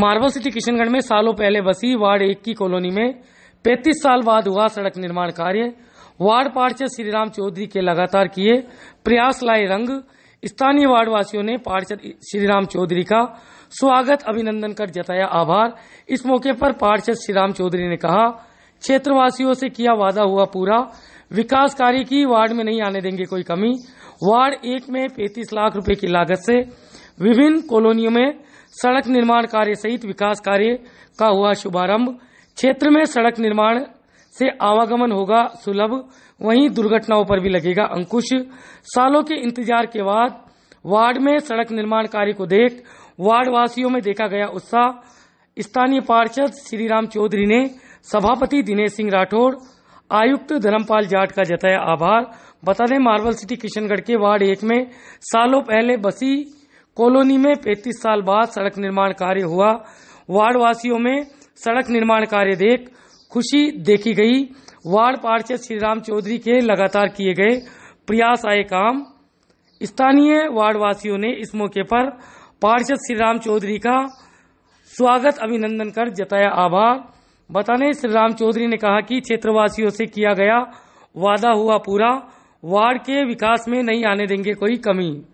marble city Kishangarh में सालों पहले बसी वार्ड एक की कॉलोनी में 35 साल बाद हुआ सड़क निर्माण कार्य वार्ड पार्षद श्रीराम चौधरी के लगातार किए प्रयास लाए रंग स्थानीय वार्डवासियों ने पार्षद श्रीराम चौधरी का स्वागत अभिनंदन कर जताया आभार इस मौके पर पार्षद श्रीराम चौधरी ने कहा क्षेत्रवासियों से किया वादा हुआ पूरा विकास कार्य की वार्ड में नहीं आने देंगे कोई कमी वार्ड एक में पैंतीस लाख रुपए की लागत से विभिन्न कॉलोनियों में सड़क निर्माण कार्य सहित विकास कार्य का हुआ शुभारंभ क्षेत्र में सड़क निर्माण से आवागमन होगा सुलभ वहीं दुर्घटनाओं पर भी लगेगा अंकुश सालों के इंतजार के बाद वार्ड में सड़क निर्माण कार्य को देख वार्ड वासियों में देखा गया उत्साह स्थानीय पार्षद श्रीराम चौधरी ने सभापति दिनेश सिंह राठौड़ आयुक्त धर्मपाल जाट का जताया आभार बता दें मार्बल सिटी किशनगढ़ के वार्ड एक में सालों पहले बसी कॉलोनी में 35 साल बाद सड़क निर्माण कार्य हुआ वार्डवासियों में सड़क निर्माण कार्य देख खुशी देखी गई वार्ड पार्षद श्रीराम चौधरी के लगातार किए गए प्रयास आए काम स्थानीय वार्डवासियों ने इस मौके पर पार्षद श्रीराम चौधरी का स्वागत अभिनंदन कर जताया आभार बताने श्रीराम चौधरी ने कहा कि क्षेत्रवासियों से किया गया वादा हुआ पूरा वार्ड के विकास में नहीं आने देंगे कोई कमी